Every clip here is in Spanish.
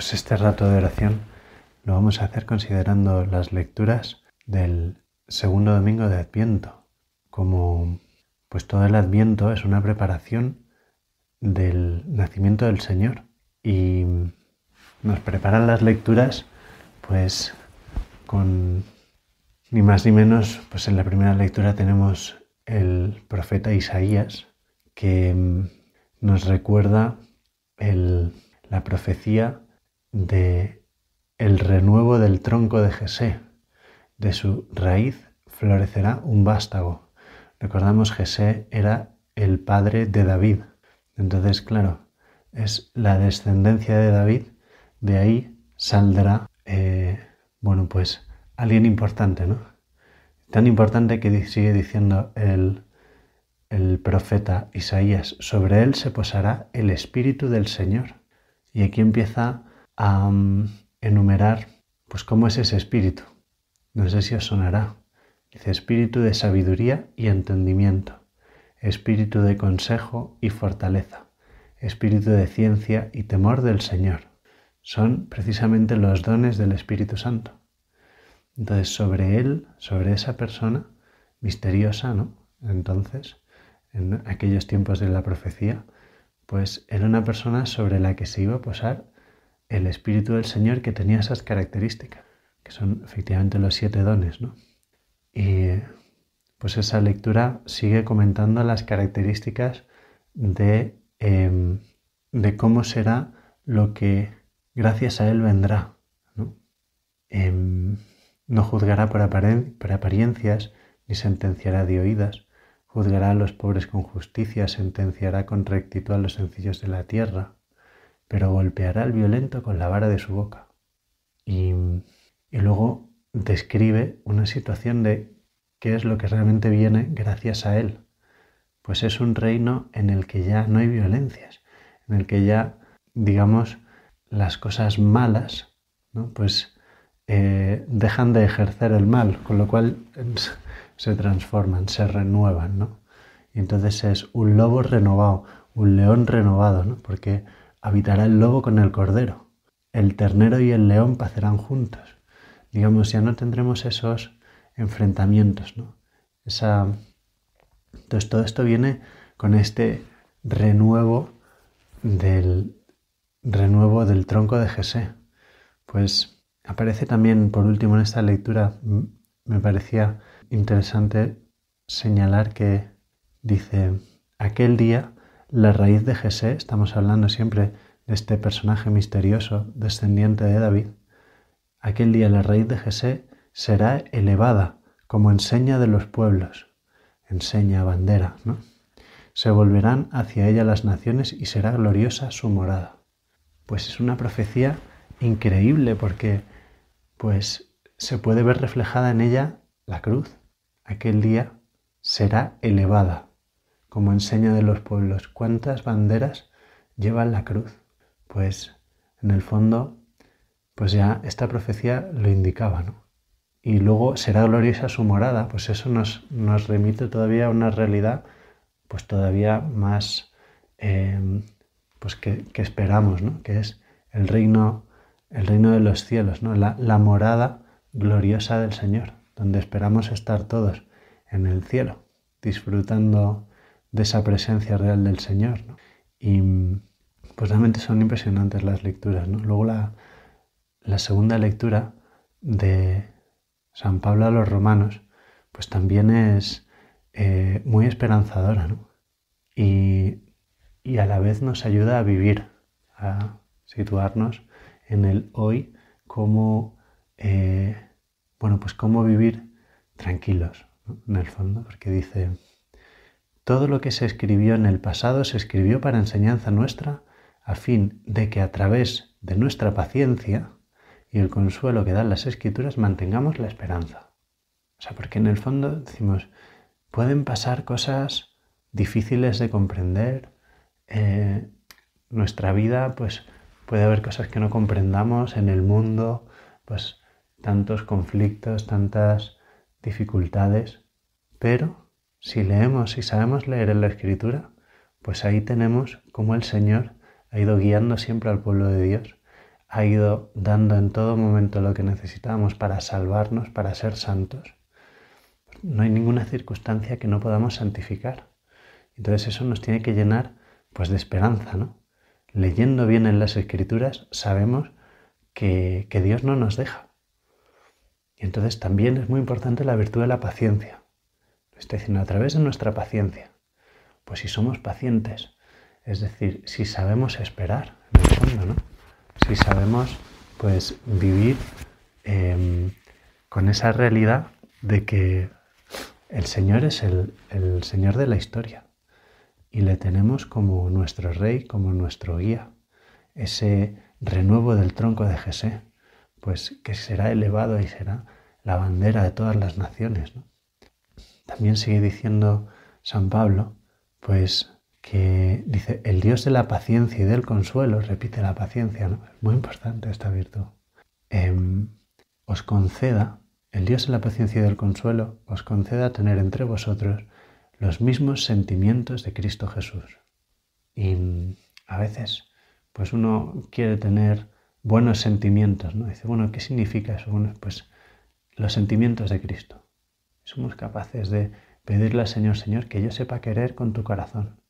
Pues este rato de oración lo vamos a hacer considerando las lecturas del segundo domingo de Adviento, como pues todo el Adviento es una preparación del nacimiento del Señor y nos preparan las lecturas pues con ni más ni menos pues en la primera lectura tenemos el profeta Isaías que mm, nos recuerda la profecía de el renuevo del tronco de Jesé. De su raíz florecerá un vástago. Recordamos, Jesé era el padre de David. Entonces, claro, es la descendencia de David. De ahí saldrá, eh, bueno, pues alguien importante, ¿no? Tan importante que sigue diciendo el, el profeta Isaías, sobre él se posará el Espíritu del Señor. Y aquí empieza a enumerar pues cómo es ese espíritu. No sé si os sonará. Dice espíritu de sabiduría y entendimiento, espíritu de consejo y fortaleza, espíritu de ciencia y temor del Señor. Son precisamente los dones del Espíritu Santo. Entonces, sobre él, sobre esa persona misteriosa, ¿no? Entonces, en aquellos tiempos de la profecía, pues era una persona sobre la que se iba a posar el Espíritu del Señor que tenía esas características, que son efectivamente los siete dones. ¿no? Y pues esa lectura sigue comentando las características de, em, de cómo será lo que gracias a Él vendrá. No, em, juzgará por apariencias, ni sentenciará de oídas. Juzgará a los pobres con justicia, sentenciará con rectitud a los sencillos de la tierra pero golpeará al violento con la vara de su boca. Y, y luego describe una situación de qué es lo que realmente viene gracias a él. Pues es un reino en el que ya no hay violencias, en el que ya, digamos, las cosas malas, pues eh, dejan de ejercer el mal, con lo cual se transforman, se renuevan, ¿no? Y entonces es un lobo renovado, un león renovado, ¿no? Porque habitará el lobo con el cordero, el ternero y el león pacerán juntos. Digamos, ya no tendremos esos enfrentamientos, ¿no? Esa... Entonces todo esto viene con este renuevo del renuevo del tronco de Jesé. Pues aparece también, por último, en esta lectura, me parecía interesante señalar que dice, aquel día la raíz de Jesé, estamos hablando siempre de este personaje misterioso descendiente de David, aquel día la raíz de Jesé será elevada como enseña de los pueblos, enseña, bandera, ¿no? Se volverán hacia ella las naciones y será gloriosa su morada. Pues es una profecía increíble porque pues se puede ver reflejada en ella la cruz. Aquel día será elevada como enseña de los pueblos. ¿Cuántas banderas llevan la cruz? Pues en el fondo, pues ya esta profecía lo indicaba, ¿no? Y luego será gloriosa su morada, pues eso nos, nos remite todavía a una realidad, pues todavía más, em, pues que, esperamos, ¿no? Que es el reino, el reino de los cielos, ¿no? La, la morada gloriosa del Señor, donde esperamos estar todos en el cielo, disfrutando de esa presencia real del Señor. Y pues realmente son impresionantes las lecturas. ¿no? Luego la, segunda lectura de San Pablo a los romanos, pues también es eh, muy esperanzadora y, a la vez nos ayuda a vivir, a situarnos en el hoy, como, eh, bueno, pues cómo vivir tranquilos, en el fondo, porque dice, todo lo que se escribió en el pasado se escribió para enseñanza nuestra, a fin de que a través de nuestra paciencia y el consuelo que dan las escrituras mantengamos la esperanza. O sea, porque en el fondo decimos, pueden pasar cosas difíciles de comprender, eh, nuestra vida, pues puede haber cosas que no comprendamos en el mundo, pues tantos conflictos, tantas dificultades, pero si leemos y sabemos leer en la Escritura, pues ahí tenemos cómo el Señor ha ido guiando siempre al pueblo de Dios, ha ido dando en todo momento lo que necesitábamos para salvarnos, para ser santos. No hay ninguna circunstancia que no podamos santificar. Entonces eso nos tiene que llenar pues de esperanza, ¿no? Leyendo bien en las escrituras sabemos que, que Dios no nos deja. Y entonces también es muy importante la virtud de la paciencia. Estoy diciendo a través de nuestra paciencia. Pues si somos pacientes, es decir, si sabemos esperar, en el Si sabemos, pues, vivir em, con esa realidad de que el Señor es el, Señor de la historia y le tenemos como nuestro Rey, como nuestro guía. Ese renuevo del tronco de Jesé, pues que será elevado y será la bandera de todas las naciones. ¿no? También sigue diciendo San Pablo, pues que dice, el Dios de la paciencia y del consuelo, repite la paciencia, es muy importante esta virtud, em, os conceda, el Dios de la paciencia y del consuelo, os conceda tener entre vosotros los mismos sentimientos de Cristo Jesús. Y a veces, pues uno quiere tener buenos sentimientos, ¿no? Dice, bueno, ¿qué significa eso? Bueno, pues los sentimientos de Cristo. Somos capaces de pedirle al Señor, Señor, que yo sepa querer con tu corazón,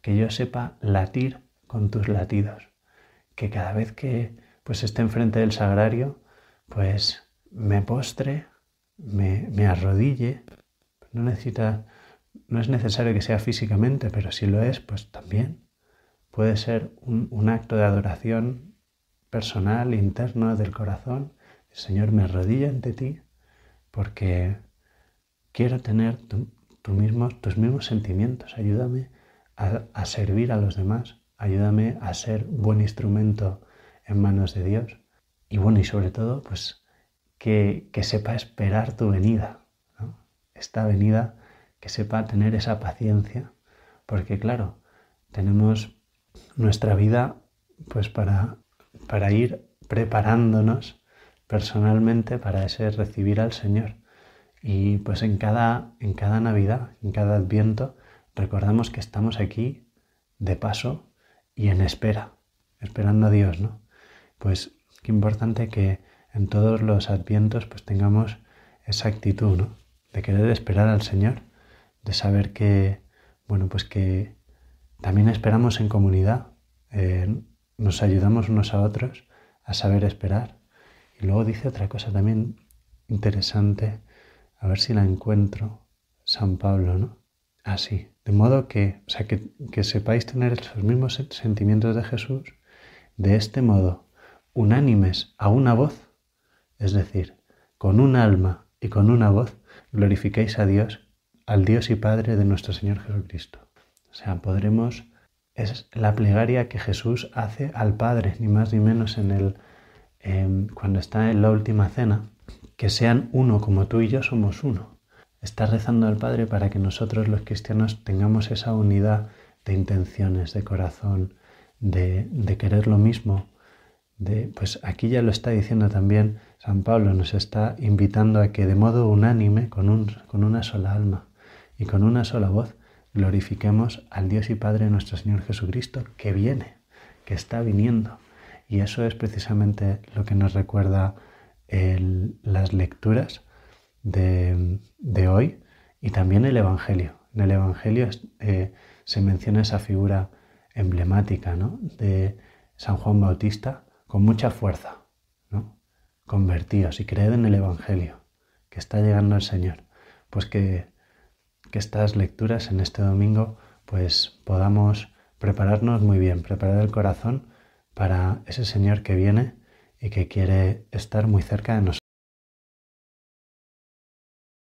que yo sepa latir con tus latidos, que cada vez que pues esté enfrente del sagrario, pues me postre, me, me arrodille. No necesita, no es necesario que sea físicamente, pero si lo es, pues también. Puede ser un, acto de adoración personal, interno, del corazón. El Señor, me arrodilla ante ti porque Quiero tener tus mismos sentimientos. Ayúdame a, servir a los demás. Ayúdame a ser buen instrumento en manos de Dios. Y bueno, y sobre todo, pues que, que sepa esperar tu venida. Esta venida, que sepa tener esa paciencia. Porque claro, tenemos nuestra vida pues para, para ir preparándonos personalmente para ese recibir al Señor. Y pues en cada, en cada Navidad, en cada Adviento, recordamos que estamos aquí de paso y en espera, esperando a Dios, ¿no? Pues qué importante que en todos los Advientos pues tengamos esa actitud, ¿no? De querer esperar al Señor, de saber que, bueno, pues que también esperamos en comunidad, eh, nos ayudamos unos a otros a saber esperar. Y luego dice otra cosa también interesante a ver si la encuentro, San Pablo, ¿no? Así. Ah, de modo que, o sea, que, sepáis tener esos mismos sentimientos de Jesús, de este modo, unánimes a una voz, es decir, con un alma y con una voz, glorificáis a Dios, al Dios y Padre de nuestro Señor Jesucristo. O sea, podremos, es la plegaria que Jesús hace al Padre, ni más ni menos en el, cuando está en la última cena, que sean uno como tú y yo somos uno. Estás rezando al Padre para que nosotros los cristianos tengamos esa unidad de intenciones, de corazón, de, querer lo mismo. De, pues aquí ya lo está diciendo también San Pablo, nos está invitando a que de modo unánime, con, un, con una sola alma y con una sola voz, glorifiquemos al Dios y Padre nuestro Señor Jesucristo, que viene, que está viniendo. Y eso es precisamente lo que nos recuerda las lecturas de, hoy y también el Evangelio. En el Evangelio eh, se menciona esa figura emblemática de San Juan Bautista con mucha fuerza. Convertidos y creed en el Evangelio, que está llegando el Señor. Pues que, estas lecturas en este domingo pues podamos prepararnos muy bien, preparar el corazón para ese Señor que viene y que quiere estar muy cerca de nosotros.